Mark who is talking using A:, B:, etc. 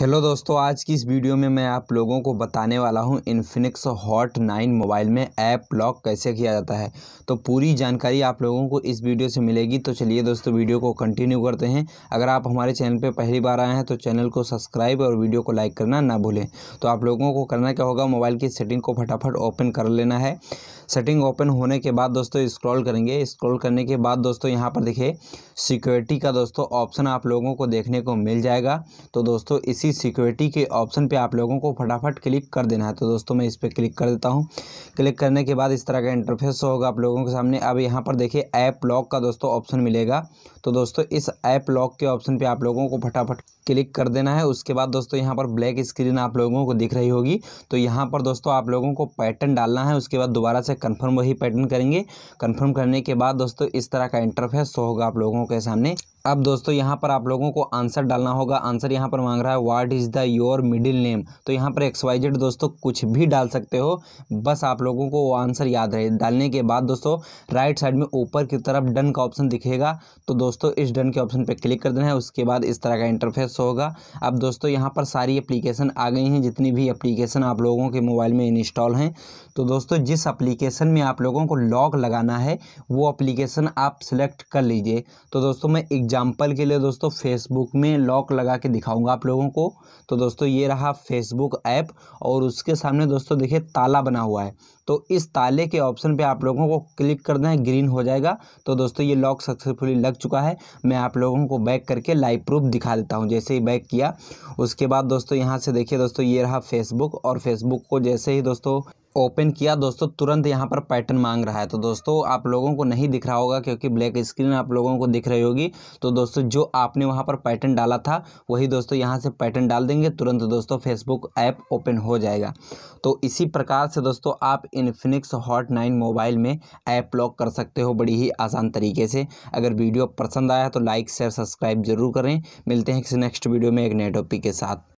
A: hello दोस्तों आज की इस वीडियो में मैं आप लोगों को बताने वाला हूं इन्फिनिक्स हॉट नाइन मोबाइल में ऐप लॉक कैसे किया जाता है तो पूरी जानकारी आप लोगों को इस वीडियो से मिलेगी तो चलिए दोस्तों वीडियो को कंटिन्यू करते हैं अगर आप हमारे चैनल पर पहली बार आए हैं तो चैनल को सब्सक्राइब और वीडियो को लाइक करना ना भूलें तो आप लोगों को करना क्या होगा मोबाइल की सेटिंग को फटाफट ओपन कर लेना है सेटिंग ओपन होने के बाद दोस्तों स्क्रॉल करेंगे स्क्रॉल करने के बाद दोस्तों यहाँ पर देखिए सिक्योरिटी का दोस्तों ऑप्शन आप लोगों को देखने को मिल जाएगा तो दोस्तों इसी सिक्योरिटी के ऑप्शन पे आप लोगों को फटाफट क्लिक कर देना है तो दोस्तों मैं इस पर क्लिक कर देता हूँ क्लिक करने के बाद इस तरह का इंटरफेस होगा आप लोगों के सामने अब यहाँ पर देखिए ऐप लॉक का दोस्तों ऑप्शन मिलेगा तो दोस्तों इस ऐप लॉक के ऑप्शन पर आप लोगों को फटाफट क्लिक कर देना है उसके बाद दोस्तों यहाँ पर ब्लैक स्क्रीन आप लोगों को दिख रही होगी तो यहाँ पर दोस्तों आप लोगों को पैटर्न डालना है उसके बाद दोबारा से कन्फर्म वही पैटर्न करेंगे कन्फर्म करने के बाद दोस्तों इस तरह का इंटरफेस होगा आप लोगों लोगों के सामने अब दोस्तों यहाँ पर आप लोगों को आंसर डालना होगा आंसर यहाँ पर मांग रहा है what is the your middle name तो यहाँ पर एक्स वाई जेड दोस्तों कुछ भी डाल सकते हो बस आप लोगों को वो आंसर याद रहे डालने के बाद दोस्तों राइट साइड में ऊपर की तरफ डन का ऑप्शन दिखेगा तो दोस्तों इस डन के ऑप्शन पर क्लिक कर देना है उसके बाद इस तरह का इंटरफेस होगा अब दोस्तों यहाँ पर सारी अप्लीकेशन आ गई हैं जितनी भी अप्लीकेशन आप लोगों के मोबाइल में इंस्टॉल हैं तो दोस्तों जिस अप्लीकेशन में आप लोगों को लॉक लगाना है वो अप्लीकेशन आप सिलेक्ट कर लीजिए तो दोस्तों मैं एक एग्जाम्पल के लिए दोस्तों फेसबुक में लॉक लगा के दिखाऊंगा आप लोगों को तो दोस्तों ये रहा फेसबुक ऐप और उसके सामने दोस्तों देखिए ताला बना हुआ है तो इस ताले के ऑप्शन पे आप लोगों को क्लिक करना है ग्रीन हो जाएगा तो दोस्तों ये लॉक सक्सेसफुली लग चुका है मैं आप लोगों को बैक करके लाइव प्रूफ दिखा देता हूँ जैसे ही बैक किया उसके बाद दोस्तों यहाँ से देखिए दोस्तों ये रहा फेसबुक और फेसबुक को जैसे ही दोस्तों ओपन किया दोस्तों तुरंत यहाँ पर पैटर्न मांग रहा है तो दोस्तों आप लोगों को नहीं दिख रहा होगा क्योंकि ब्लैक स्क्रीन आप लोगों को दिख रही होगी तो दोस्तों जो आपने वहाँ पर पैटर्न डाला था वही दोस्तों यहाँ से पैटर्न डाल देंगे तुरंत दोस्तों फेसबुक ऐप ओपन हो जाएगा तो इसी प्रकार से दोस्तों आप इन्फिनिक्स हॉट नाइन मोबाइल में ऐप लॉक कर सकते हो बड़ी ही आसान तरीके से अगर वीडियो पसंद आया तो लाइक शेयर सब्सक्राइब जरूर करें मिलते हैं किसी नेक्स्ट वीडियो में एक नए टॉपिक के साथ